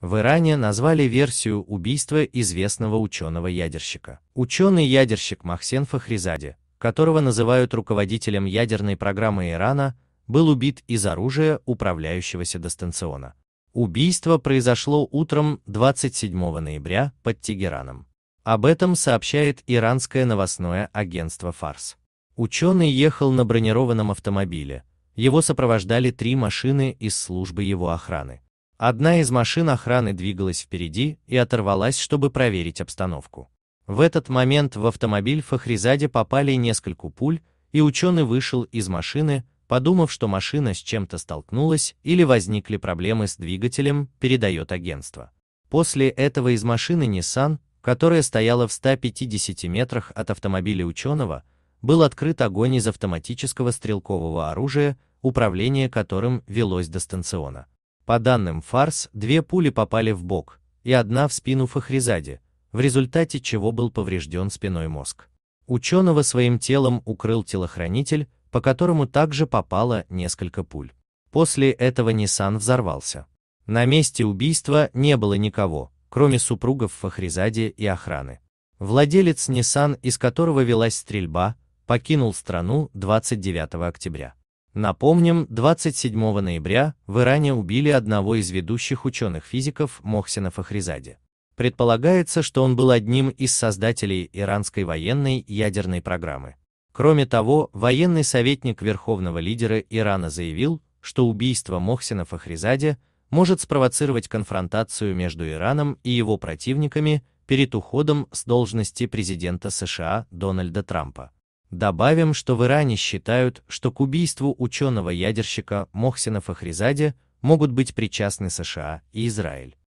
В Иране назвали версию убийства известного ученого-ядерщика. Ученый-ядерщик Махсен Фахризаде, которого называют руководителем ядерной программы Ирана, был убит из оружия, управляющегося дистанционно. Убийство произошло утром 27 ноября под Тегераном. Об этом сообщает иранское новостное агентство «Фарс». Ученый ехал на бронированном автомобиле, его сопровождали три машины из службы его охраны. Одна из машин охраны двигалась впереди и оторвалась, чтобы проверить обстановку. В этот момент в автомобиль Фахризаде попали несколько пуль, и ученый вышел из машины, подумав, что машина с чем-то столкнулась или возникли проблемы с двигателем, передает агентство. После этого из машины Nissan, которая стояла в 150 метрах от автомобиля ученого, был открыт огонь из автоматического стрелкового оружия, управление которым велось дистанционно. По данным Фарс, две пули попали в бок и одна в спину Фахризаде, в результате чего был поврежден спиной мозг. Ученого своим телом укрыл телохранитель, по которому также попало несколько пуль. После этого Nissan взорвался. На месте убийства не было никого, кроме супругов Фахризаде и охраны. Владелец Nissan, из которого велась стрельба, покинул страну 29 октября. Напомним, 27 ноября в Иране убили одного из ведущих ученых-физиков Мохсина Фахризаде. Предполагается, что он был одним из создателей иранской военной ядерной программы. Кроме того, военный советник верховного лидера Ирана заявил, что убийство Мохсина Фахризаде может спровоцировать конфронтацию между Ираном и его противниками перед уходом с должности президента США Дональда Трампа. Добавим, что в Иране считают, что к убийству ученого-ядерщика Мохсина Фахризаде могут быть причастны США и Израиль.